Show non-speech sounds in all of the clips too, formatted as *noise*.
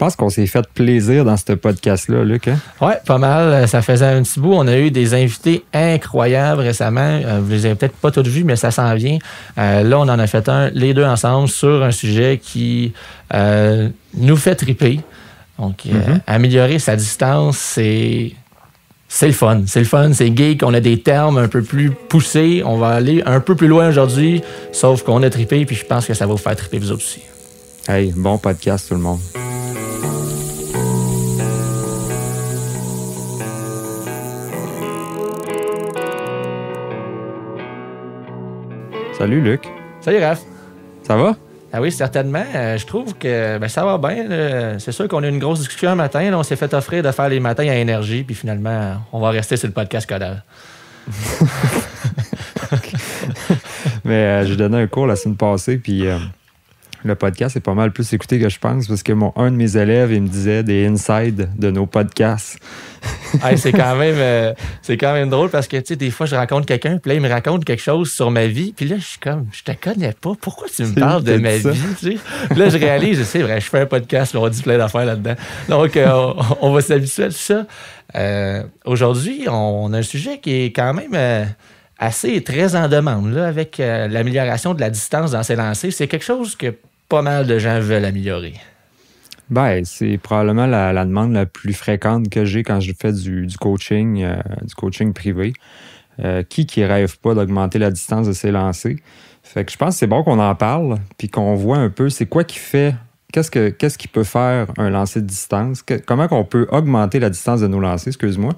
Je pense qu'on s'est fait plaisir dans ce podcast-là, Luc. Hein? Oui, pas mal. Euh, ça faisait un petit bout. On a eu des invités incroyables récemment. Euh, vous les avez peut-être pas tous vus, mais ça s'en vient. Euh, là, on en a fait un, les deux ensemble, sur un sujet qui nous fait triper. Donc, mm-hmm. améliorer sa distance, c'est c'est le fun. C'est le fun, c'est geek. On a des termes un peu plus poussés. On va aller un peu plus loin aujourd'hui, sauf qu'on est trippé, puis je pense que ça va vous faire tripper vous aussi. Hey, bon podcast tout le monde. Salut, Luc. Salut, Raph. Ça va? Ah oui, certainement. Euh, je trouve que ben, ça va bien. C'est sûr qu'on a eu une grosse discussion un matin. on s'est fait offrir de faire les matins à énergie, puis finalement, on va rester sur le podcast codal. *laughs* Mais euh, j'ai donné un cours la semaine passée, puis euh, le podcast est pas mal plus écouté que je pense parce que mon, un de mes élèves, il me disait des insides de nos podcasts. *laughs* c'est quand même euh, c'est quand même drôle parce que des fois je raconte quelqu'un puis là il me raconte quelque chose sur ma vie puis là je suis comme je te connais pas pourquoi tu me parles de ma vie là je réalise c'est vrai je fais un podcast on dit plein d'affaires là-dedans donc euh, on, va s'habituer à tout ça euh, aujourd'hui on, a un sujet qui est quand même assez très en demande avec l'amélioration de la distance dans ses lancers c'est quelque chose que pas mal de gens veulent améliorer? Ben, c'est probablement la, demande la plus fréquente que j'ai quand je fais du, coaching, euh, du coaching privé. Euh, qui qui rêve pas d'augmenter la distance de ses lancers? Fait que je pense que c'est bon qu'on en parle, puis qu'on voit un peu c'est quoi qui fait, qu'est-ce, que, qu'est-ce qui peut faire un lancer de distance, comment qu'on peut augmenter la distance de nos lancers, excuse-moi.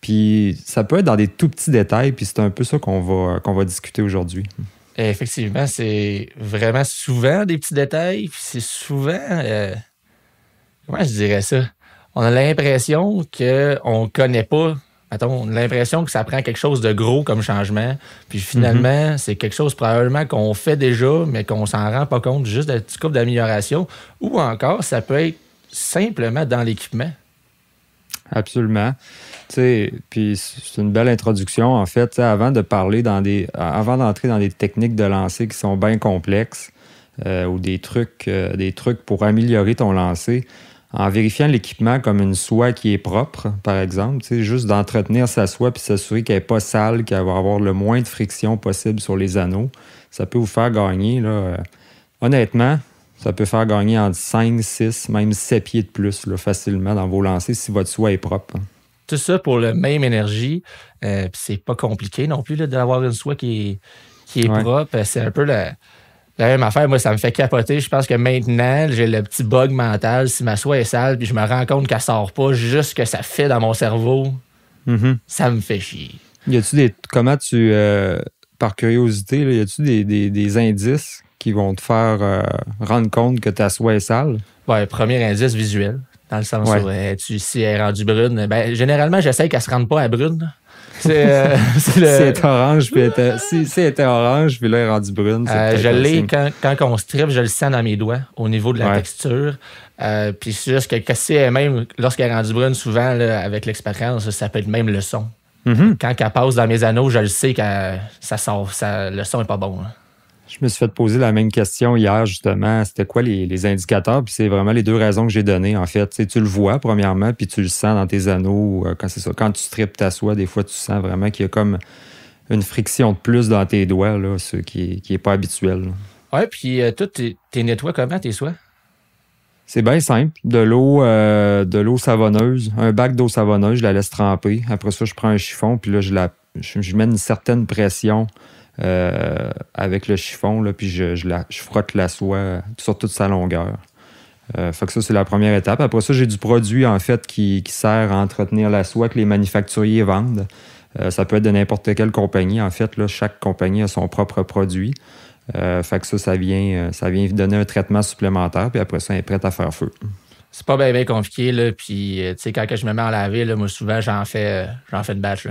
Puis ça peut être dans des tout petits détails, puis c'est un peu ça qu'on va, qu'on va discuter aujourd'hui. Effectivement, c'est vraiment souvent des petits détails, puis c'est souvent. Euh, comment je dirais ça? On a l'impression qu'on ne connaît pas. on a l'impression que ça prend quelque chose de gros comme changement. Puis mhm. finalement, c'est quelque chose probablement qu'on fait déjà, mais qu'on s'en rend pas compte, juste d'un petit couple d'amélioration. Ou encore, ça peut être simplement dans l'équipement. Absolument. Puis c'est une belle introduction, en fait. Avant de parler dans des. Avant d'entrer dans des techniques de lancer qui sont bien complexes euh, ou des trucs, euh, des trucs pour améliorer ton lancer, en vérifiant l'équipement comme une soie qui est propre, par exemple, juste d'entretenir sa soie puis s'assurer qu'elle n'est pas sale, qu'elle va avoir le moins de friction possible sur les anneaux, ça peut vous faire gagner. Là, euh, honnêtement, ça peut faire gagner entre 5, 6, même 7 pieds de plus facilement dans vos lancers si votre soie est propre. Hein. Tout ça pour la même énergie. Euh, c'est pas compliqué non plus d'avoir une soie qui est, propre. Euh, c'est un peu la, même affaire. Moi, ça me fait capoter. Je pense que maintenant, j'ai le petit bug mental. Si ma soie est sale, puis je me rends compte qu'elle sort pas, juste que ça fait dans mon cerveau, mm-hmm. ça me fait chier. Y tu des. Comment tu. Euh, par curiosité, y a-tu des, des, des indices qui vont te faire euh, rendre compte que ta soie est sale? Oui, premier indice visuel, dans le sens où euh, si elle est rendue brune, ben, généralement, j'essaie qu'elle ne se rende pas à brune. C'est euh, *laughs* si orange, puis si, elle était orange, puis là, elle est rendue brune. je l'ai, quand, on strip, je le sens dans mes doigts au niveau de la texture. puis c'est juste que, quand même lorsqu'elle est rendue brune, souvent, avec l'expérience, ça peut être même le son. Mm-hmm. Quand elle passe dans mes anneaux, je le sais que ça sort, le son est pas bon. Hein. Je me suis fait poser la même question hier, justement. C'était quoi les, indicateurs? Puis c'est vraiment les deux raisons que j'ai données, en fait. tu le vois, premièrement, puis tu le sens dans tes anneaux. Euh, quand c'est quand tu tripes ta soie, des fois, tu sens vraiment qu'il y a comme une friction de plus dans tes doigts, là, ce qui n'est est pas habituel. Oui, puis euh, toi, tu nettoies comment, tes soies? C'est bien simple. De l'eau, euh, de l'eau savonneuse, un bac d'eau savonneuse, je la laisse tremper. Après ça, je prends un chiffon, puis là, je, je mets une certaine pression euh, avec le chiffon, là, puis je, frotte la soie euh, sur toute sa longueur. Euh, fait que ça, c'est la première étape. Après ça, j'ai du produit, en fait, qui, sert à entretenir la soie que les manufacturiers vendent. Euh, ça peut être de n'importe quelle compagnie. En fait, là, chaque compagnie a son propre produit. Euh, fait que ça, ça vient, ça vient donner un traitement supplémentaire, puis après ça, elle est prête à faire feu. C'est pas bien, bien compliqué, là. Puis, tu sais, quand je me mets à laver, là, moi, souvent, j'en fais, j'en fais une batch,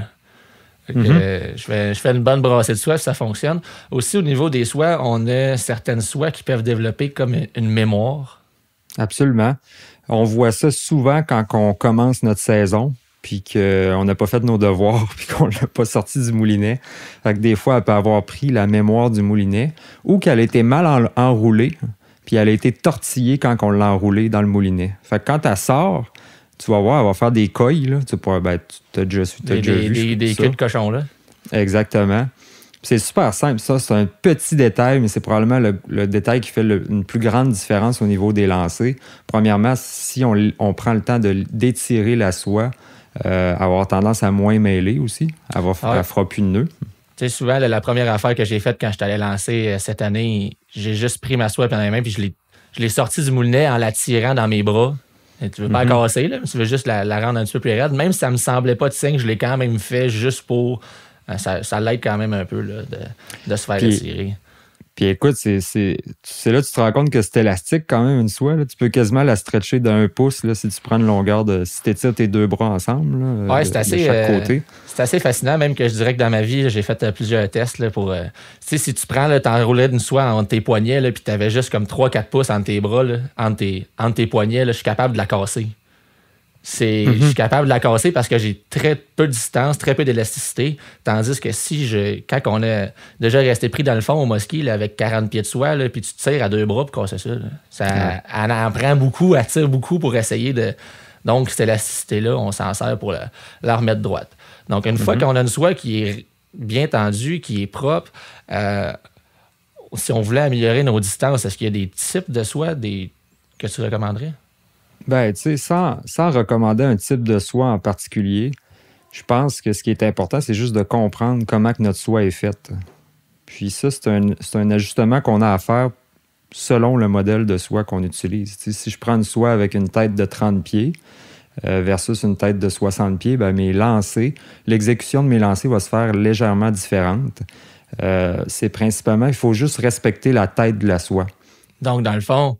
Mhm. je, fais, une bonne brassée de soie, ça fonctionne. Aussi, au niveau des soies, on a certaines soies qui peuvent développer comme une mémoire. Absolument. On voit ça souvent quand on commence notre saison, puis qu'on n'a pas fait nos devoirs, *laughs* puis qu'on ne l'a pas sorti du moulinet. Fait des fois, elle peut avoir pris la mémoire du moulinet ou qu'elle a été mal enroulée, puis elle a été tortillée quand on l'a enroulée dans le moulinet. Fait quand elle sort, tu vas voir, elle va faire des coilles. Là. Tu, ben, as déjà, des, Des, queues de cochon, là. Exactement. C'est super simple, ça. C'est un petit détail, mais c'est probablement le, détail qui fait le, une plus grande différence au niveau des lancers. Premièrement, si on, prend le temps d'étirer la soie, euh, avoir tendance à moins mêler aussi. Elle ne faire fera plus de nœuds. Tu sais, souvent, la, première affaire que j'ai faite quand je t'allais lancer euh, cette année, j'ai juste pris ma soie pendant les mains puis je l'ai sortie du moulinet en la tirant dans mes bras tu veux pas mhm. la casser, là, tu veux juste la, rendre un petit peu plus raide. Même si ça me semblait pas de signe, je l'ai quand même fait juste pour. Euh, ça, ça l'aide quand même un peu là, de, de, se faire Puis, puis écoute, c'est, c'est, là que tu te rends compte que c'est élastique quand même une soie. Tu peux quasiment la stretcher d'un pouce là, si tu prends une longueur de. si tu étires tes deux bras ensemble. Euh, de, c'est assez. chaque euh, côté. c'est assez fascinant, même que je dirais que dans ma vie, j'ai fait euh, plusieurs tests là, pour. tu sais, si tu prends, tu enroulais d'une soie entre tes poignets, puis tu avais juste comme 3-4 pouces entre tes bras, entre, tes, poignets, je suis capable de la casser c'est je mhm. suis capable de la casser parce que j'ai très peu de distance, très peu d'élasticité. Tandis que si je quand on est déjà resté pris dans le fond au mosquée avec 40 pieds de soie, là, puis tu tires à deux bras pour casser ça. ça en prend beaucoup, elle tire beaucoup pour essayer de. Donc, cette élasticité-là, on s'en sert pour la, remettre droite. Donc, une fois mhm. qu'on a une soie qui est bien tendue, qui est propre, euh, si on voulait améliorer nos distances, est-ce qu'il y a des types de soie des, que tu recommanderais? Ben, tu sais, sans, recommander un type de soie en particulier, je pense que ce qui est important, c'est juste de comprendre comment que notre soie est faite. Puis ça, c'est un, ajustement qu'on a à faire selon le modèle de soie qu'on utilise. si je prends une soie avec une tête de 30 pieds euh, versus une tête de 60 pieds, ben, mes lancers, l'exécution de mes lancers va se faire légèrement différente. Euh, c'est principalement, il faut juste respecter la tête de la soie. Donc, dans le fond,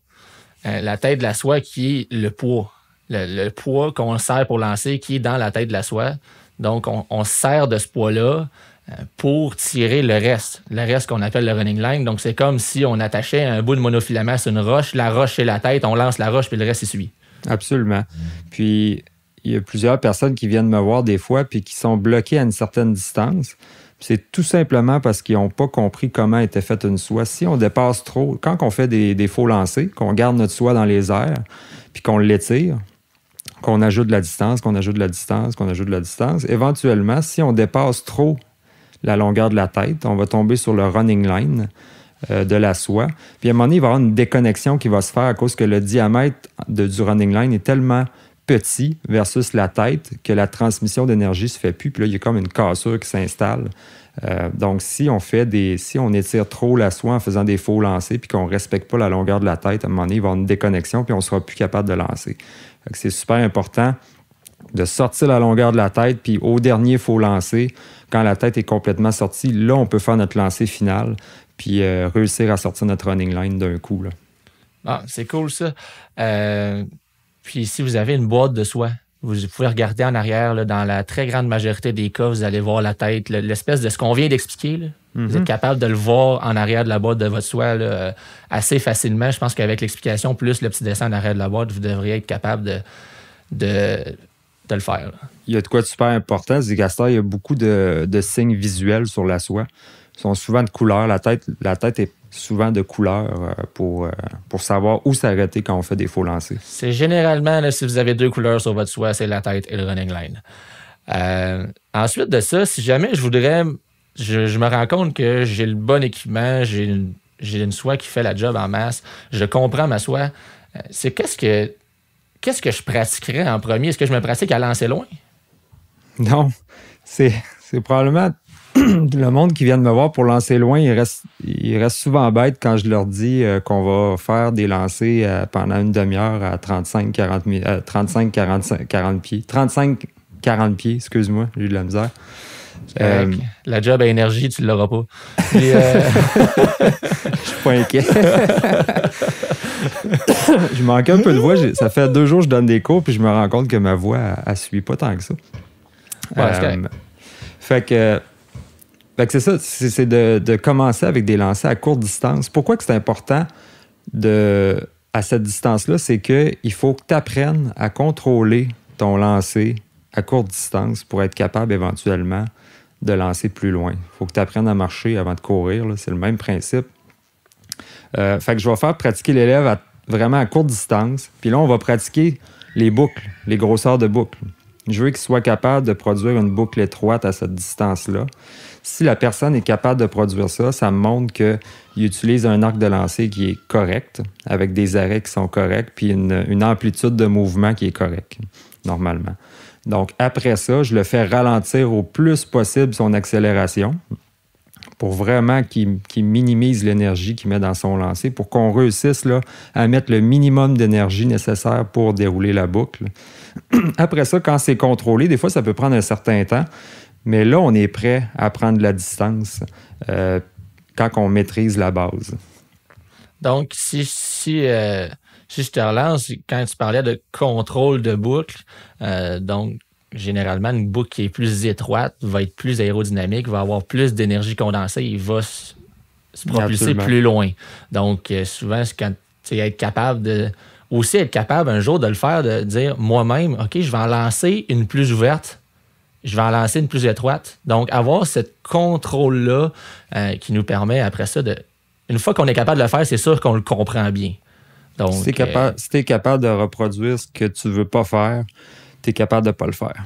euh, la tête de la soie qui est le poids. Le, poids qu'on sert pour lancer qui est dans la tête de la soie. Donc, on, sert de ce poids-là euh, pour tirer le reste, le reste qu'on appelle le running line. Donc, c'est comme si on attachait un bout de monofilament sur une roche, la roche est la tête, on lance la roche, puis le reste, suit. Absolument. Puis, il y a plusieurs personnes qui viennent me voir des fois, puis qui sont bloquées à une certaine distance. C'est tout simplement parce qu'ils n'ont pas compris comment était faite une soie. Si on dépasse trop, quand on fait des, faux lancers, qu'on garde notre soie dans les airs, puis qu'on l'étire, qu'on ajoute de la distance, qu'on ajoute de la distance, qu'on ajoute de la distance, éventuellement, si on dépasse trop la longueur de la tête, on va tomber sur le running line euh, de la soie. Puis à un moment donné, il va y avoir une déconnexion qui va se faire à cause que le diamètre de, du running line est tellement petit versus la tête que la transmission d'énergie se fait plus. Puis là, il y a comme une cassure qui s'installe. Euh, donc, si on fait des. Si on étire trop la soie en faisant des faux lancers, puis qu'on ne respecte pas la longueur de la tête, à un moment donné, il va y avoir une déconnexion, puis on ne sera plus capable de lancer. C'est super important de sortir la longueur de la tête, puis au dernier faux lancer, quand la tête est complètement sortie, là, on peut faire notre lancer final, puis euh, réussir à sortir notre running line d'un coup. Ah, c'est cool ça. Euh, puis si vous avez une boîte de soie, vous pouvez regarder en arrière, dans la très grande majorité des cas, vous allez voir la tête, l'espèce de ce qu'on vient d'expliquer. Vous mhm. êtes capable de le voir en arrière de la boîte de votre soie euh, assez facilement. Je pense qu'avec l'explication, plus le petit dessin en arrière de la boîte, vous devriez être capable de, de, le faire. Il y a de quoi de super important. Zégastar, il y a beaucoup de, de signes visuels sur la soie. Ils sont souvent de couleur. La tête, la tête est souvent de couleurs euh, pour, euh, pour savoir où s'arrêter quand on fait des faux lancers. C'est généralement, si vous avez deux couleurs sur votre soie, c'est la tête et le running line. Euh, ensuite de ça, si jamais je voudrais, je, me rends compte que j'ai le bon équipement, j'ai une, une, soie qui fait la job en masse, je comprends ma soie, c'est qu'est-ce que, qu'est-ce que je pratiquerais en premier? Est-ce que je me pratique à lancer loin? Non, c'est probablement *clears throat* le monde qui vient de me voir pour lancer loin, il reste, il reste souvent bête quand je leur dis euh, qu'on va faire des lancers euh, pendant une demi-heure à 35-40 euh, pieds. 35-40 pieds, excuse-moi, j'ai de la misère. la job à énergie, tu ne l'auras pas. Je *laughs* je suis pas inquiet. *laughs* je manque un peu de voix. Ça fait deux jours que je donne des cours, puis je me rends compte que ma voix, ne suit pas tant que ça. fait que c'est ça, c'est de, commencer avec des lancers à courte distance. Pourquoi c'est important à cette distance-là? C'est qu'il faut que tu apprennes à contrôler ton lancer à courte distance pour être capable éventuellement de lancer plus loin. Il faut que tu apprennes à marcher avant de courir. C'est le même principe. Euh, fait que je vais faire pratiquer l'élève vraiment à courte distance. Puis là, on va pratiquer les boucles, les grosseurs de boucles. Je veux qu'il soit capable de produire une boucle étroite à cette distance-là. Si la personne est capable de produire ça, ça montre qu'il utilise un arc de lancer qui est correct, avec des arrêts qui sont corrects, puis une, amplitude de mouvement qui est correcte, normalement. Donc, après ça, je le fais ralentir au plus possible son accélération pour vraiment qu'il minimise l'énergie qu'il met dans son lancer, pour qu'on réussisse là, à mettre le minimum d'énergie nécessaire pour dérouler la boucle. *clears throat* Après ça, quand c'est contrôlé, des fois, ça peut prendre un certain temps. Mais là, on est prêt à prendre la distance euh, quand on maîtrise la base. Donc, si, si, euh, si je te relance, quand tu parlais de contrôle de boucle, euh, donc généralement, une boucle qui est plus étroite va être plus aérodynamique, va avoir plus d'énergie condensée, il va se propulser plus loin. Donc, souvent, quand tu être capable de aussi être capable un jour de le faire, de dire moi-même, OK, je vais en lancer une plus ouverte je vais en lancer une plus étroite. Donc, avoir ce contrôle-là euh, qui nous permet après ça de. Une fois qu'on est capable de le faire, c'est sûr qu'on le comprend bien. Donc, si tu es, euh, capable de reproduire ce que tu veux pas faire, tu es capable de pas le faire.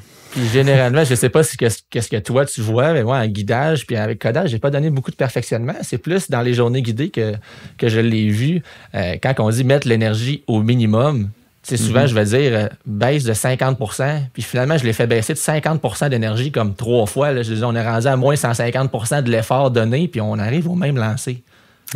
généralement, je ne sais pas ce que toi tu vois, mais moi, en guidage, puis avec codage, j'ai pas donné beaucoup de perfectionnement. C'est plus dans les journées guidées que, que je l'ai vu. Euh, quand on dit mettre l'énergie au minimum, c'est souvent, mhm. je vais dire euh, baisse de 50 puis finalement, je l'ai fait baisser de 50 d'énergie comme trois fois. Là, on est rendu à moins 150 de l'effort donné, puis on arrive au même lancer.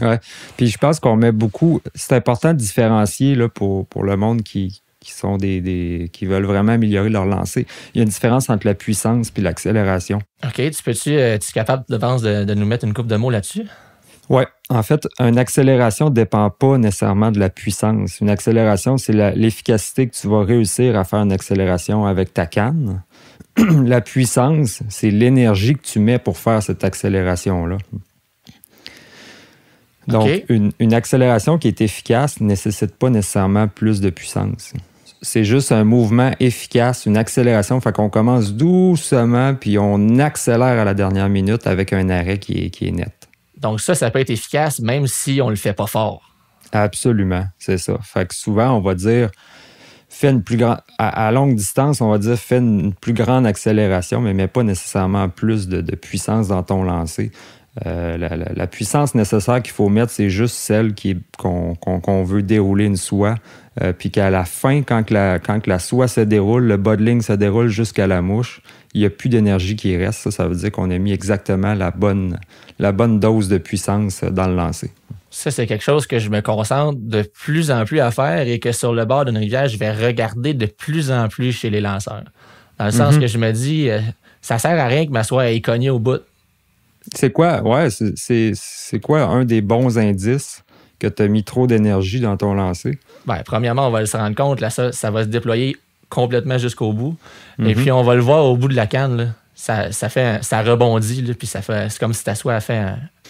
Oui. Puis je pense qu'on met beaucoup. C'est important de différencier là, pour, pour le monde qui, qui sont des, des, qui veulent vraiment améliorer leur lancer. Il y a une différence entre la puissance puis l'accélération. OK. Tu peux-tu, euh, es capable, de, pense, de nous mettre une coupe de mots là-dessus? Oui, en fait, une accélération ne dépend pas nécessairement de la puissance. Une accélération, c'est l'efficacité que tu vas réussir à faire une accélération avec ta canne. *clears throat* la puissance, c'est l'énergie que tu mets pour faire cette accélération-là. Donc, une, accélération qui est efficace ne nécessite pas nécessairement plus de puissance. C'est juste un mouvement efficace, une accélération. Fait qu'on commence doucement, puis on accélère à la dernière minute avec un arrêt qui est net. Donc ça, ça peut être efficace même si on ne le fait pas fort. Absolument, c'est ça. Fait que souvent, on va dire, fais une plus grande. À, longue distance, on va dire, fais une, plus grande accélération, mais mets pas nécessairement plus de, puissance dans ton lancer. Euh, la, puissance nécessaire qu'il faut mettre, c'est juste celle qu'on veut dérouler une soie. Euh, puis qu'à la fin, quand, la, la soie se déroule, le bodling se déroule jusqu'à la mouche, il n'y a plus d'énergie qui reste. Ça, ça veut dire qu'on a mis exactement la bonne, la bonne dose de puissance dans le lancer. Ça, c'est quelque chose que je me concentre de plus en plus à faire et que sur le bord d'une rivière, je vais regarder de plus en plus chez les lanceurs. Dans le sens mhm. que je me dis, euh, ça sert à rien que ma soie ait cogné au bout. C'est quoi, ouais, c'est quoi un des bons indices que tu as mis trop d'énergie dans ton lancer? Ben, premièrement, on va se rendre compte, là, ça, ça va se déployer complètement jusqu'au bout. Et mhm. puis, on va le voir au bout de la canne ça, fait, ça rebondit, puis ça fait, c'est comme si ta soie fait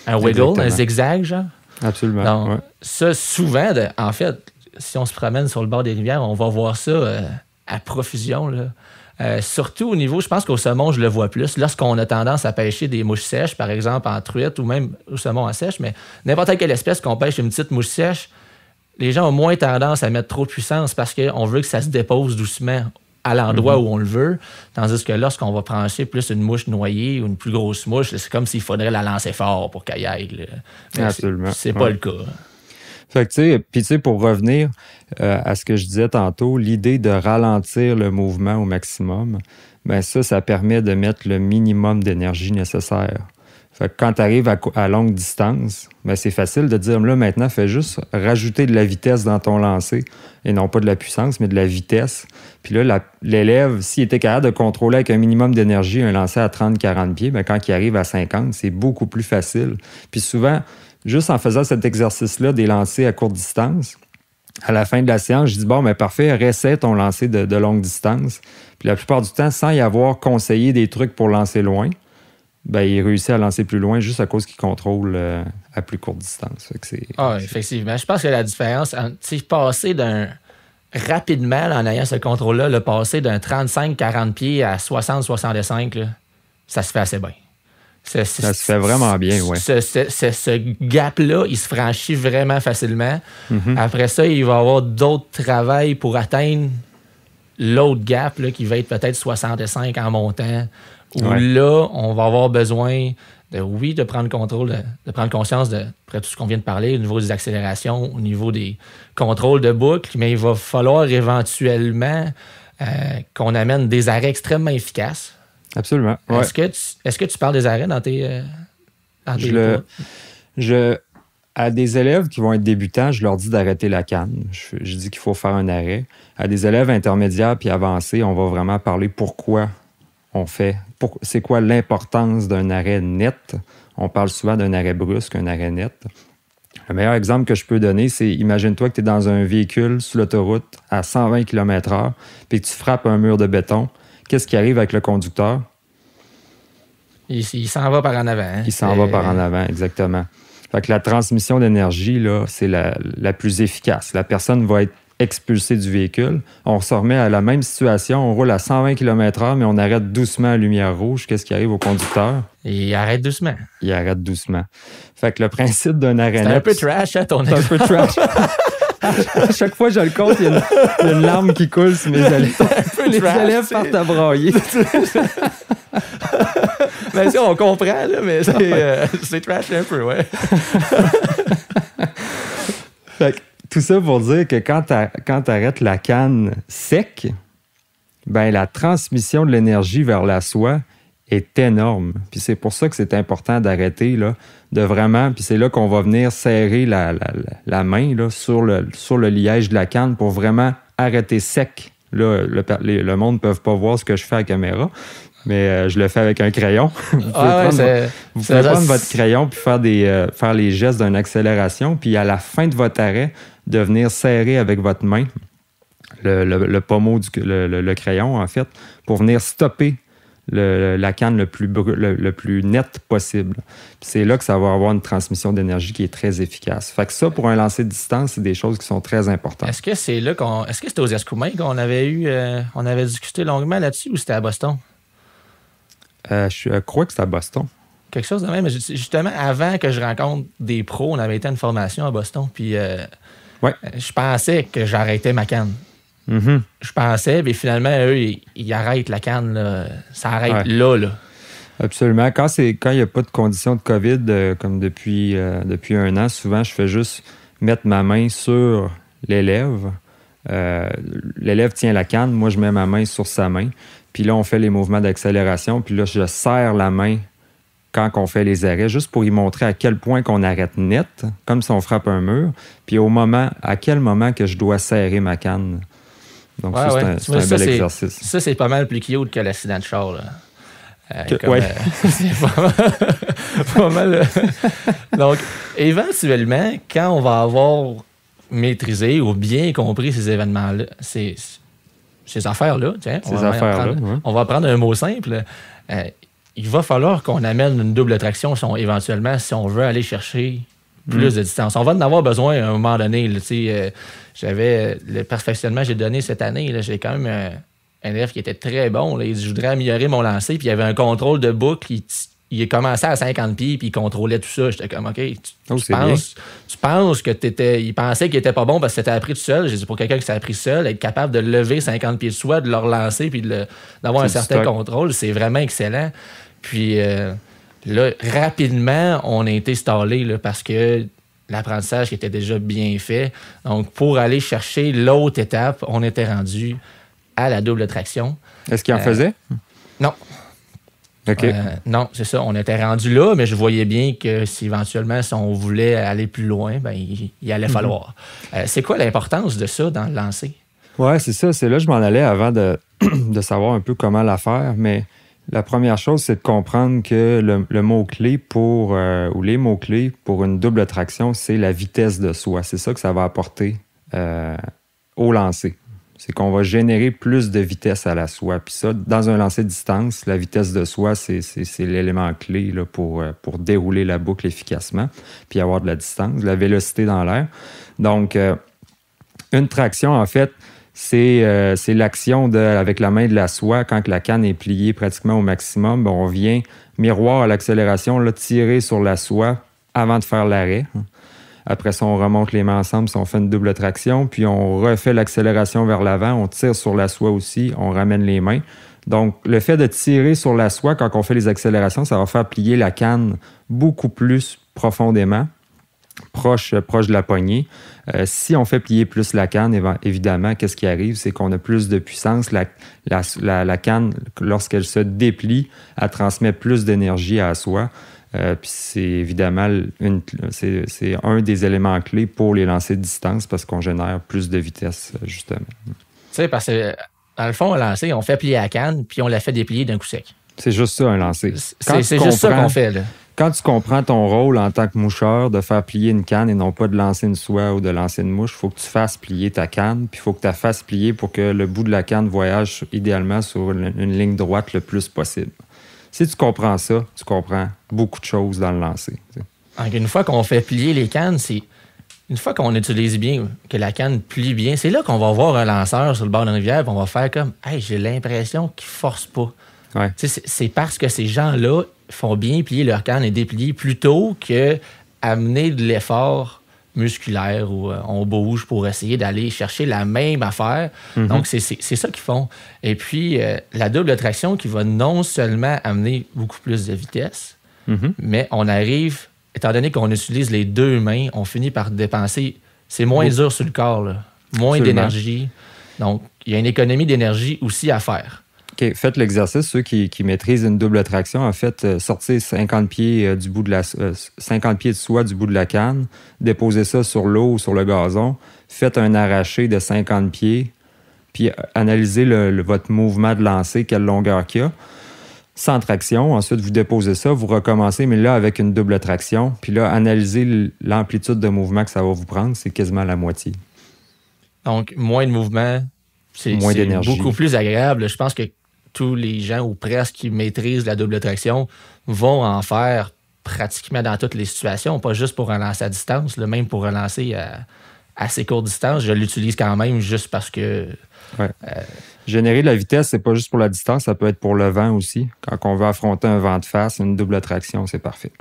un, wiggle, un zigzag, Absolument. ça, souvent, en fait, si on se promène sur le bord des rivières, on va voir ça euh, à profusion, euh, surtout au niveau, je pense qu'au saumon, je le vois plus. Lorsqu'on a tendance à pêcher des mouches sèches, par exemple en truite ou même au saumon en sèche, mais n'importe quelle espèce qu'on pêche une petite mouche sèche, les gens ont moins tendance à mettre trop de puissance parce qu'on veut que ça se dépose doucement à l'endroit mhm. où on le veut. Tandis que lorsqu'on va brancher plus une mouche noyée ou une plus grosse mouche, c'est comme s'il faudrait la lancer fort pour qu'elle aille. Absolument. C'est pas le cas. Fait que, tu sais, puis, tu sais, pour revenir euh, à ce que je disais tantôt, l'idée de ralentir le mouvement au maximum, ben ça, ça permet de mettre le minimum d'énergie nécessaire quand tu arrives à, longue distance, ben, c'est facile de dire là maintenant, fais juste rajouter de la vitesse dans ton lancer et non pas de la puissance, mais de la vitesse. Puis là, l'élève, s'il était capable de contrôler avec un minimum d'énergie un lancer à 30-40 pieds, ben quand il arrive à 50, c'est beaucoup plus facile. Puis souvent, juste en faisant cet exercice-là des lancers à courte distance, à la fin de la séance, je dis bon, mais ben, parfait, réessaie ton lancer de longue distance. Puis la plupart du temps, sans y avoir conseillé des trucs pour lancer loin, ben, il réussit à lancer plus loin juste à cause qu'il contrôle euh, à plus courte distance. Ah, effectivement. Je pense que la différence, passer d'un rapidement en ayant ce contrôle-là, le passer d'un 35-40 pieds à 60-65, ça se fait assez bien. ça se fait vraiment bien, oui. Ce, gap-là, il se franchit vraiment facilement. Mhm. Après ça, il va y avoir d'autres travails pour atteindre l'autre gap qui va être peut-être 65 en montant où là, on va avoir besoin de, oui, de prendre contrôle, de, prendre conscience de tout ce qu'on vient de parler, au niveau des accélérations, au niveau des contrôles de boucle, mais il va falloir éventuellement euh, qu'on amène des arrêts extrêmement efficaces. Absolument. Est-ce que, tu parles des arrêts dans tes. Euh, je, à des élèves qui vont être débutants, je leur dis d'arrêter la canne. Je, je dis qu'il faut faire un arrêt. À des élèves intermédiaires puis avancés, on va vraiment parler pourquoi on fait. C'est quoi l'importance d'un arrêt net? On parle souvent d'un arrêt brusque, un arrêt net. Le meilleur exemple que je peux donner, c'est imagine-toi que tu es dans un véhicule sur l'autoroute à 120 km/h, puis que tu frappes un mur de béton. Qu'est-ce qui arrive avec le conducteur? Il, s'en va par en avant. Hein. Il s'en va par en avant, exactement. Fait que la transmission d'énergie, là, c'est la, la, plus efficace. La personne va être expulsé du véhicule. On se remet à la même situation. On roule à 120 km/h, mais on arrête doucement à lumière rouge. Qu'est-ce qui arrive au conducteur? Il arrête doucement. Il arrête doucement. Fait que le principe d'un arène. C'est un peu trash, hein, ton C'est un peu trash. à chaque fois que je le compte, il y, a une, larme qui coule sur mes allées. Les élèves partent à brailler. Mais *laughs* ben, si, on comprend, mais euh, c'est trash un peu, ouais. fait que, tout ça pour dire que quand tu arrêtes la canne sec, ben, la transmission de l'énergie vers la soie est énorme. Puis c'est pour ça que c'est important d'arrêter, là, de vraiment, puis c'est là qu'on va venir serrer la, main sur, le, sur le liège de la canne pour vraiment arrêter sec. Là, le, le, monde ne peut pas voir ce que je fais à la caméra, mais euh, je le fais avec un crayon. vous pouvez, prendre, votre crayon puis faire, des, euh, faire les gestes d'une accélération, puis à la fin de votre arrêt, de venir serrer avec votre main le, pommeau du le, crayon, en fait, pour venir stopper la canne le plus, le, plus net possible. C'est là que ça va avoir une transmission d'énergie qui est très efficace. Fait que ça, pour un lancer de distance, c'est des choses qui sont très importantes. Est-ce que c'est là qu'on. Est-ce que c'était aux Escoumins qu'on avait eu. Euh, on avait discuté longuement là-dessus ou c'était à Boston? Euh, je crois que c'est à Boston. Quelque chose de même. Justement, avant que je rencontre des pros, on avait été à une formation à Boston. Puis euh, euh, je pensais que j'arrêtais ma canne. Mm-hmm. Je pensais, mais finalement, eux, ils, arrêtent la canne. Ça arrête là, là. Absolument. Quand il n'y a pas de conditions de COVID, comme depuis, depuis un an, souvent je fais juste mettre ma main sur l'élève. l'élève tient la canne, moi je mets ma main sur sa main. Puis là, on fait les mouvements d'accélération. Puis là, je serre la main quand on fait les arrêts, juste pour y montrer à quel point qu'on arrête net, comme si on frappe un mur. Puis au moment, à quel moment que je dois serrer ma canne. Donc ça, c'est un, bel exercice. Ça, c'est pas mal plus cute que l'accident de char. Là. Euh, euh, *laughs* c'est pas mal. Euh, *laughs* donc, éventuellement, quand on va avoir maîtrisé ou bien compris ces événements-là, c'est ces affaires-là, on, va prendre, un mot simple. Euh, il va falloir qu'on amène une double traction si éventuellement si on veut aller chercher plus hmm. de distance. On va en avoir besoin à un moment donné. Euh, j'avais euh, le perfectionnement que j'ai donné cette année. J'ai quand même un élève qui était très bon. Là, il dit Je voudrais améliorer mon lancer. Puis il y avait un contrôle de boucle il commençait à 50 pieds puis il contrôlait tout ça. J'étais comme, OK, tu, oh, penses, tu que tu Il pensait qu'il était pas bon parce que c'était appris tout seul. J'ai dit pour quelqu'un qui s'est appris seul, être capable de lever 50 pieds de soi, de le relancer puis d'avoir un certain contrôle, c'est vraiment excellent. Puis euh, là, rapidement, on a été stallé parce que l'apprentissage était déjà bien fait. Donc, pour aller chercher l'autre étape, on était rendu à la double traction. Est-ce qu'il en euh, faisait? Non. Euh, non, c'est ça. On était rendu là, mais je voyais bien que si éventuellement, si on voulait aller plus loin, ben, il, allait mhm. falloir. Euh, c'est quoi l'importance de ça dans le lancer? Oui, c'est ça. C'est là que je m'en allais avant *clears throat* de, savoir un peu comment la faire. Mais la première chose, c'est de comprendre que le, mot-clé pour, euh, ou les mots-clés pour une double traction, c'est la vitesse de soi. C'est ça que ça va apporter au lancer c'est qu'on va générer plus de vitesse à la soie. Puis ça, dans un lancer de distance, la vitesse de soie, c'est l'élément clé là, pour, euh, pour dérouler la boucle efficacement, puis avoir de la distance, de la vélocité dans l'air. Donc, euh, une traction, en fait, c'est euh, l'action avec la main de la soie, quand la canne est pliée pratiquement au maximum, ben, on vient miroir à l'accélération, tirer sur la soie avant de faire l'arrêt. Après ça, on remonte les mains ensemble on fait une double traction, puis on refait l'accélération vers l'avant, on tire sur la soie aussi, on ramène les mains. Donc, le fait de tirer sur la soie quand on fait les accélérations, ça va faire plier la canne beaucoup plus profondément, proche, proche de la poignée. Euh, si on fait plier plus la canne, évidemment, qu'est-ce qui arrive? C'est qu'on a plus de puissance. La, la canne, lorsqu'elle se déplie, elle transmet plus d'énergie à la soie. Euh, puis c'est évidemment c'est, un des éléments clés pour les lancers de distance parce qu'on génère plus de vitesse, justement. Tu sais, parce que dans le fond, un lancer, on fait plier à canne, puis on la fait déplier d'un coup sec. C'est juste ça, un lancer. C'est, juste ça qu'on fait. Quand tu comprends ton rôle en tant que moucheur de faire plier une canne et non pas de lancer une soie ou de lancer une mouche, il faut que tu fasses plier ta canne, puis il faut que tu la fasses plier pour que le bout de la canne voyage idéalement sur une ligne droite le plus possible. Si tu comprends ça, tu comprends beaucoup de choses dans le lancer. une fois qu'on fait plier les cannes, c'est. Une fois qu'on utilise bien, que la canne plie bien, c'est là qu'on va voir un lanceur sur le bord d'une rivière, on va faire comme Hey, j'ai l'impression qu'il force pas. C'est parce que ces gens-là font bien plier leur canne et déplier plutôt que amener de l'effort musculaire ou euh, on bouge pour essayer d'aller chercher la même affaire. Mhm. Donc, c'est ça qu'ils font. Et puis, euh, la double traction qui va non seulement amener beaucoup plus de vitesse, mhm. mais on arrive, étant donné qu'on utilise les deux mains, on finit par dépenser, c'est moins dur sur le corps, moins d'énergie. Donc, il y a une économie d'énergie aussi à faire faites l'exercice, ceux qui, qui, maîtrisent une double traction, en fait, euh, sortez 50 pieds, euh, du bout de la, 50 euh, pieds de soie du bout de la canne, déposez ça sur l'eau ou sur le gazon, faites un arraché de 50 pieds, puis analysez votre mouvement de lancer, quelle longueur qu'il y a. Sans traction, ensuite vous déposez ça, vous recommencez, mais là avec une double traction, puis là analysez l'amplitude de mouvement que ça va vous prendre, c'est quasiment la moitié. Donc moins de mouvement, c'est beaucoup plus agréable. Je pense que tous les gens ou presque qui maîtrisent la double traction vont en faire pratiquement dans toutes les situations, pas juste pour relancer à distance, le même pour relancer à, assez courte distance, je l'utilise quand même juste parce que. Euh, Générer de la vitesse, c'est pas juste pour la distance, ça peut être pour le vent aussi. Quand on veut affronter un vent de face, une double traction, c'est parfait.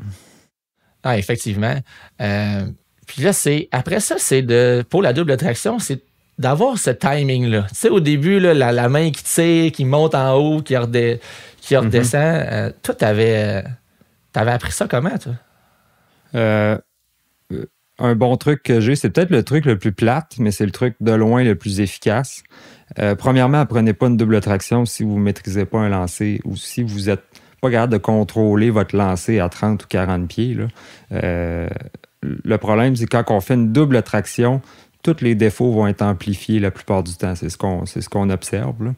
Ah, effectivement. Euh, puis là, c'est après ça, c'est de pour la double traction, c'est d'avoir ce timing-là. Tu sais, au début, la, main qui tire, qui monte en haut, qui, mhm. redescend, euh, toi, t'avais, euh, avais appris ça comment, toi? Euh, un bon truc que j'ai, c'est peut-être le truc le plus plate, mais c'est le truc de loin le plus efficace. premièrement, apprenez pas une double traction si vous ne maîtrisez pas un lancer ou si vous n'êtes pas capable de contrôler votre lancer à 30 ou 40 pieds. le problème, c'est quand on fait une double traction, tous les défauts vont être amplifiés la plupart du temps. C'est ce qu'on ce observe.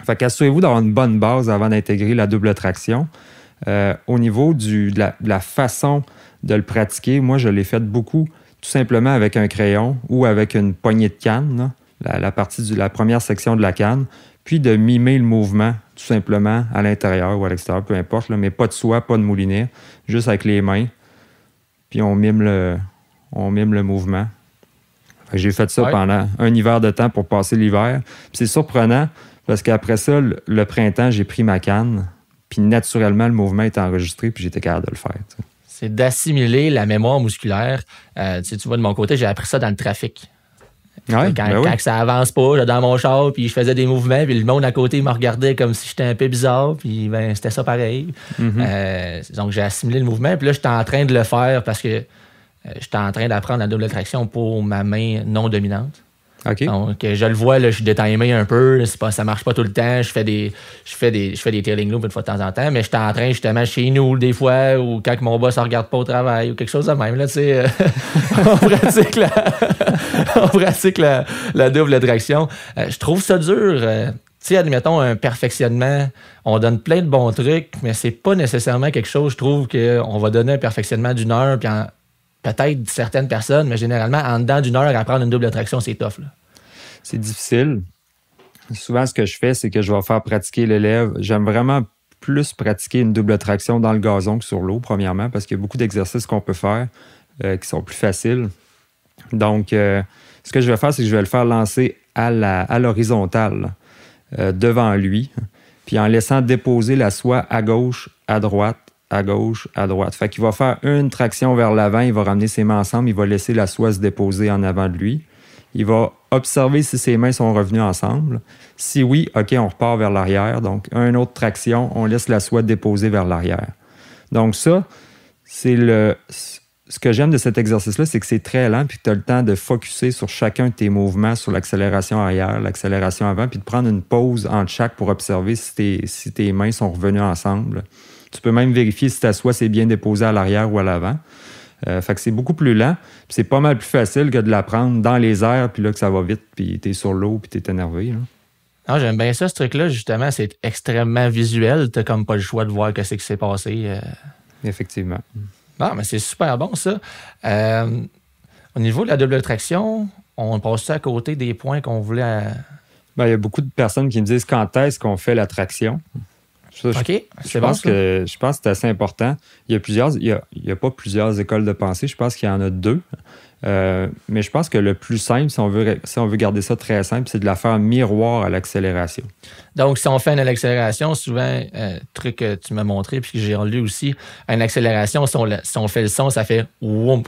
Enfin, Fait vous d'avoir une bonne base avant d'intégrer la double traction. Euh, au niveau de, la, façon de le pratiquer, moi, je l'ai fait beaucoup tout simplement avec un crayon ou avec une poignée de canne, la, partie de la première section de la canne, puis de mimer le mouvement tout simplement à l'intérieur ou à l'extérieur, peu importe, mais pas de soie, pas de moulinet, juste avec les mains. Puis on mime le, on mime le mouvement. J'ai fait ça pendant un hiver de temps pour passer l'hiver. C'est surprenant parce qu'après ça, le, printemps, j'ai pris ma canne. Puis naturellement, le mouvement est enregistré, puis j'étais capable de le faire. C'est d'assimiler la mémoire musculaire. Euh, tu vois, de mon côté, j'ai appris ça dans le trafic. Ben quand, ça avance pas, j'étais dans mon char, puis je faisais des mouvements, puis le monde à côté me regardait comme si j'étais un peu bizarre, puis ben, c'était ça pareil. Mm-hmm. Euh, donc j'ai assimilé le mouvement, puis là j'étais en train de le faire parce que euh, j'étais en train d'apprendre la double traction pour ma main non dominante. ok Donc, je le vois, là, je suis détaillé un peu, pas, ça marche pas tout le temps, je fais des, je fais des, fais des tailing loops une fois de temps en temps, mais j'étais en train justement chez nous des fois, ou quand mon boss ne regarde pas au travail, ou quelque chose de même. Là, euh, *laughs* on pratique, la, *laughs* double traction. Euh, je trouve ça dur. tu sais admettons un perfectionnement, on donne plein de bons trucs, mais c'est pas nécessairement quelque chose, je trouve, qu'on va donner un perfectionnement d'une heure, puis peut-être certaines personnes, mais généralement, en dedans d'une heure, apprendre une double traction, c'est tough. C'est difficile. Souvent, ce que je fais, c'est que je vais faire pratiquer l'élève. J'aime vraiment plus pratiquer une double traction dans le gazon que sur l'eau, premièrement, parce qu'il y a beaucoup d'exercices qu'on peut faire euh, qui sont plus faciles. Donc, euh, ce que je vais faire, c'est que je vais le faire lancer à l'horizontale, euh, devant lui, puis en laissant déposer la soie à gauche, à droite, à gauche, à droite. Fait qu'il va faire une traction vers l'avant, il va ramener ses mains ensemble, il va laisser la soie se déposer en avant de lui. Il va observer si ses mains sont revenues ensemble. Si oui, OK, on repart vers l'arrière. Donc, une autre traction, on laisse la soie déposer vers l'arrière. Donc, ça, c'est le. Ce que j'aime de cet exercice-là, c'est que c'est très lent, puis tu as le temps de focuser sur chacun de tes mouvements, sur l'accélération arrière, l'accélération avant, puis de prendre une pause entre chaque pour observer si si tes mains sont revenues ensemble, tu peux même vérifier si ta soie s'est bien déposée à l'arrière ou à l'avant. Euh, fait que c'est beaucoup plus lent, c'est pas mal plus facile que de la prendre dans les airs, puis là que ça va vite, puis t'es sur l'eau, puis t'es énervé. Non, ah, j'aime bien ça, ce truc-là, justement, c'est extrêmement visuel. T'as comme pas le choix de voir que c'est qui s'est passé. Euh. Effectivement. mais c'est super bon, ça. Euh, au niveau de la double traction, on passe ça à côté des points qu'on voulait. Euh? Ben, il y a beaucoup de personnes qui me disent quand est-ce qu'on fait la traction je, pense que, je pense c'est assez important. Il n'y a il a, pas plusieurs écoles de pensée. Je pense qu'il y en a deux. Euh, mais je pense que le plus simple, si on veut, si on veut garder ça très simple, c'est de la faire miroir à l'accélération. Donc, si on fait une accélération, souvent, un euh, truc que tu m'as montré, puis que j'ai lu aussi, une accélération, si on, fait le son, ça fait woum ».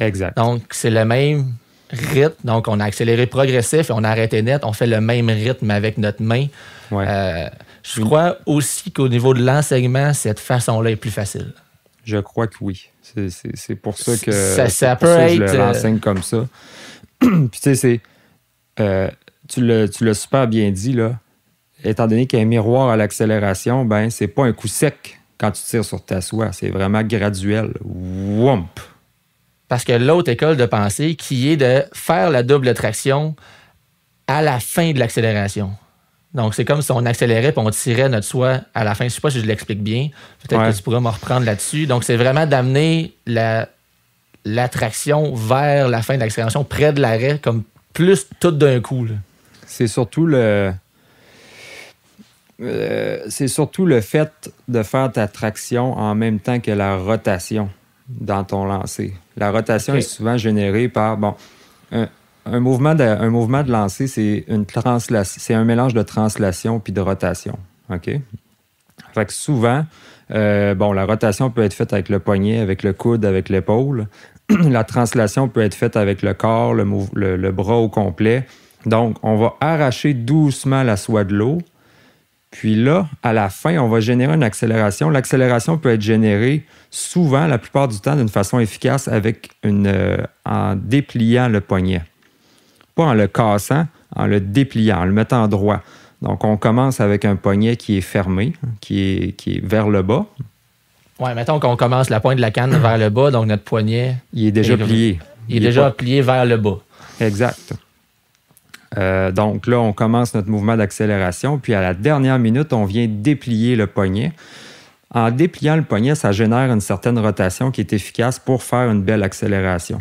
Exact. Donc, c'est le même rythme. Donc, on a accéléré progressif et on a arrêté net. On fait le même rythme avec notre main. Euh, je crois aussi qu'au niveau de l'enseignement, cette façon-là est plus facile. Je crois que oui. C'est pour ça que ça, ça peut euh, comme ça. *clears throat* Puis tu sais, euh, tu l'as super bien dit, là. Étant donné qu'un miroir à l'accélération, ben c'est pas un coup sec quand tu tires sur ta soie. C'est vraiment graduel. Womp! Parce que l'autre école de pensée qui est de faire la double traction à la fin de l'accélération. Donc, c'est comme si on accélérait et on tirait notre soi à la fin. Je ne sais pas si je l'explique bien. Peut-être que tu pourras me reprendre là-dessus. Donc, c'est vraiment d'amener la, traction vers la fin de l'accélération, près de l'arrêt, comme plus tout d'un coup. C'est surtout le. Euh, c'est surtout le fait de faire ta traction en même temps que la rotation dans ton lancer. La rotation est souvent générée par bon, un, mouvement, de, lancer, c'est une c'est un mélange de translation puis de rotation. OK? Fait que souvent, euh, bon, la rotation peut être faite avec le poignet, avec le coude, avec l'épaule. *clears throat* la translation peut être faite avec le corps, le bras au complet. Donc, on va arracher doucement la soie de l'eau puis là, à la fin, on va générer une accélération. L'accélération peut être générée souvent, la plupart du temps, d'une façon efficace avec une, euh, en dépliant le poignet. Pas en le cassant, en le dépliant, en le mettant droit. Donc, on commence avec un poignet qui est fermé, qui est, qui est vers le bas. Oui, mettons qu'on commence la pointe de la canne vers le bas, donc notre poignet. Il est déjà plié. Il est, déjà plié vers le bas. Exact. Euh, donc là, on commence notre mouvement d'accélération, puis à la dernière minute, on vient déplier le poignet. En dépliant le poignet, ça génère une certaine rotation qui est efficace pour faire une belle accélération.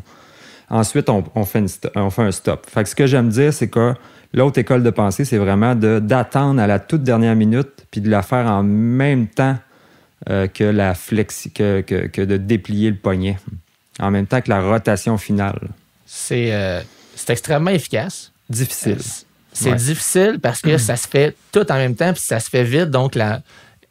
Ensuite, on, fait, un stop. Fait ce que j'aime dire, c'est que l'autre école de pensée, c'est vraiment d'attendre à la toute dernière minute, puis de la faire en même temps euh, que, la que, de déplier le poignet, en même temps que la rotation finale. C'est euh, extrêmement efficace difficile. C'est difficile parce que ça se fait tout en même temps, puis ça se fait vite, donc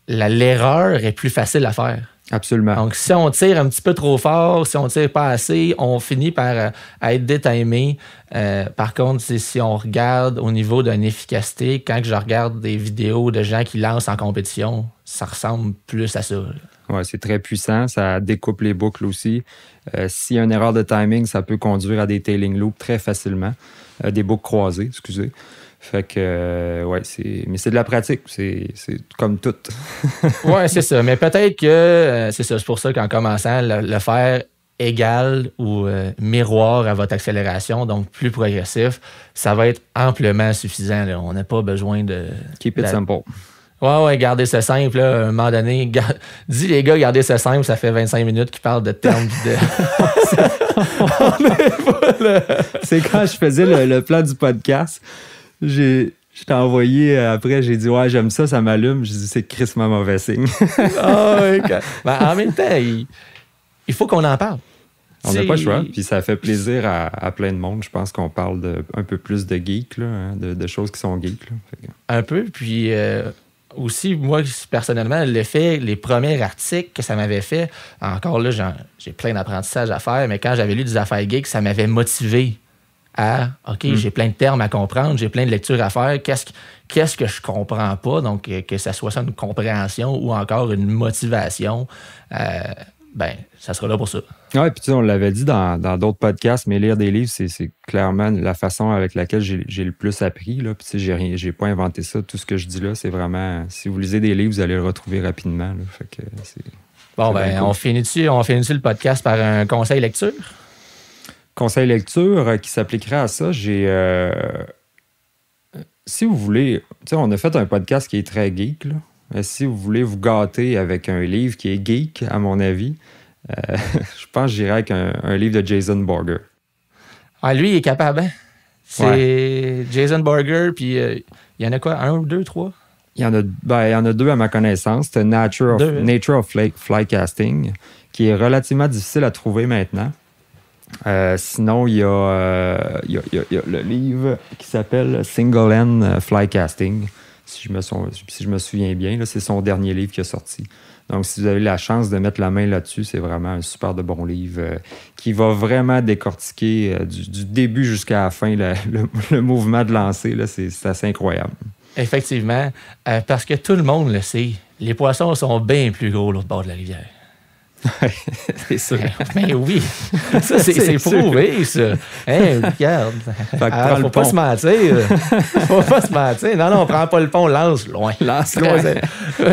l'erreur est plus facile à faire. Absolument. Donc, si on tire un petit peu trop fort, si on tire pas assez, on finit par euh, être détimé. Euh, par contre, si on regarde au niveau d'une efficacité, quand je regarde des vidéos de gens qui lancent en compétition, ça ressemble plus à ça. Oui, c'est très puissant. Ça découpe les boucles aussi. Si euh, S'il y a une erreur de timing, ça peut conduire à des tailing loops très facilement. Euh, des boucles croisés, excusez. Fait que, euh, ouais, c'est. Mais c'est de la pratique, c'est comme tout. *laughs* ouais, c'est ça. Mais peut-être que euh, c'est ça, c'est pour ça qu'en commençant, le, faire égal ou miroir à votre accélération, donc plus progressif, ça va être amplement suffisant. On n'a pas besoin de. Keep it simple. Ouais, ouais, gardez ça simple. Là. À un moment donné, *laughs* dis les gars, gardez ça simple, ça fait 25 minutes qu'ils parlent de termes. De... *laughs* *laughs* C'est quand je faisais le, le plan du podcast, j'ai. Je t'ai envoyé euh, après, j'ai dit Ouais, j'aime ça, ça m'allume. J'ai dit C'est ma mauvais signe. Ah ben, en même temps, il, faut qu'on en parle. On n'a pas le choix. Puis ça fait plaisir à, plein de monde. Je pense qu'on parle de, un peu plus de geeks hein, de, choses qui sont geeks. Un peu. Puis euh, aussi, moi, personnellement, fait les premiers articles que ça m'avait fait, encore là, j'ai plein d'apprentissages à faire, mais quand j'avais lu des affaires geeks, ça m'avait motivé à OK, hmm. j'ai plein de termes à comprendre, j'ai plein de lectures à faire, qu'est-ce que, qu'est-ce que je comprends pas? Donc, euh, que ce soit ça une compréhension ou encore une motivation euh, ben, ça sera là pour ça. Oui, puis tu sais, on l'avait dit dans d'autres podcasts, mais lire des livres, c'est clairement la façon avec laquelle j'ai le plus appris. Là. Puis tu j'ai pas inventé ça. Tout ce que je dis là, c'est vraiment. Si vous lisez des livres, vous allez le retrouver rapidement. Fait que bon, ben, on finit-tu le podcast par un conseil lecture? Conseil lecture euh, qui s'appliquerait à ça, j'ai. Euh, si vous voulez, on a fait un podcast qui est très geek, là. Euh, si vous voulez vous gâter avec un livre qui est geek, à mon avis, euh, *laughs* je pense que j'irai avec un, livre de Jason Borger. Ah, lui, il est capable, hein? C'est Jason Borger, puis euh, il y en a quoi? Un, deux, trois? Il y en a, ben, deux à ma connaissance. C'est Nature of, hein? Nature Flycasting, qui est relativement difficile à trouver maintenant. sinon, il y, a, y, a, le livre qui s'appelle Single End Flycasting, si je me, souviens bien. C'est son dernier livre qui est sorti. Donc, si vous avez la chance de mettre la main là-dessus, c'est vraiment un super de bon livre euh, qui va vraiment décortiquer euh, du, début jusqu'à la fin le, mouvement de lancer. C'est assez incroyable. Effectivement, euh, parce que tout le monde le sait, les poissons sont bien plus gros l'autre bord de la rivière. *laughs* c'est sûr. Mais eh, ben oui, ça, c'est prouvé, ça. Hey, eh, regarde. Ah, faut pas se mentir. *laughs* faut pas se mentir. Non, non, on prend pas le pont, lance loin. Lance loin.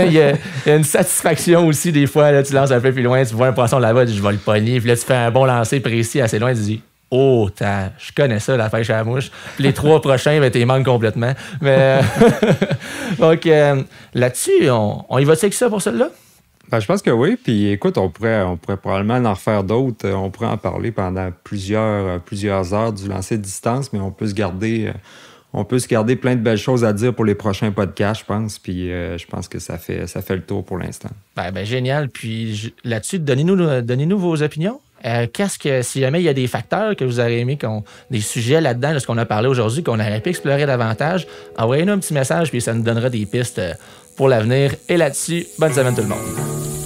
Il y, a, une satisfaction aussi, des fois. Là, tu lances un peu plus loin, tu vois un poisson là-bas, je vais le pogner. Puis là, tu fais un bon lancer précis assez loin, tu dis Oh, je connais ça, la pêche à la mouche. Puis les trois *laughs* prochains, ben, t'es manques complètement. Mais. Euh, donc, euh, là-dessus, on, on y va-tu avec ça pour celle-là? Ben, je pense que oui. Puis écoute, on pourrait, on pourrait probablement en refaire d'autres. Euh, on pourrait en parler pendant plusieurs, euh, plusieurs heures du lancer de distance, mais on peut se garder. Euh, on peut se garder plein de belles choses à dire pour les prochains podcasts, je pense. Puis je pense que ça fait, ça fait le tour pour l'instant. Ben, ben, génial. Puis là-dessus, donnez-nous, donnez-nous vos opinions. qu'est-ce que, si jamais il y a des facteurs que vous avez aimé, qu'on, des sujets là-dedans, de ce qu'on a parlé aujourd'hui, qu'on aurait pu explorer davantage, envoyez-nous un petit message, puis ça nous donnera des pistes pour l'avenir. Et là-dessus, bonne semaine tout le monde.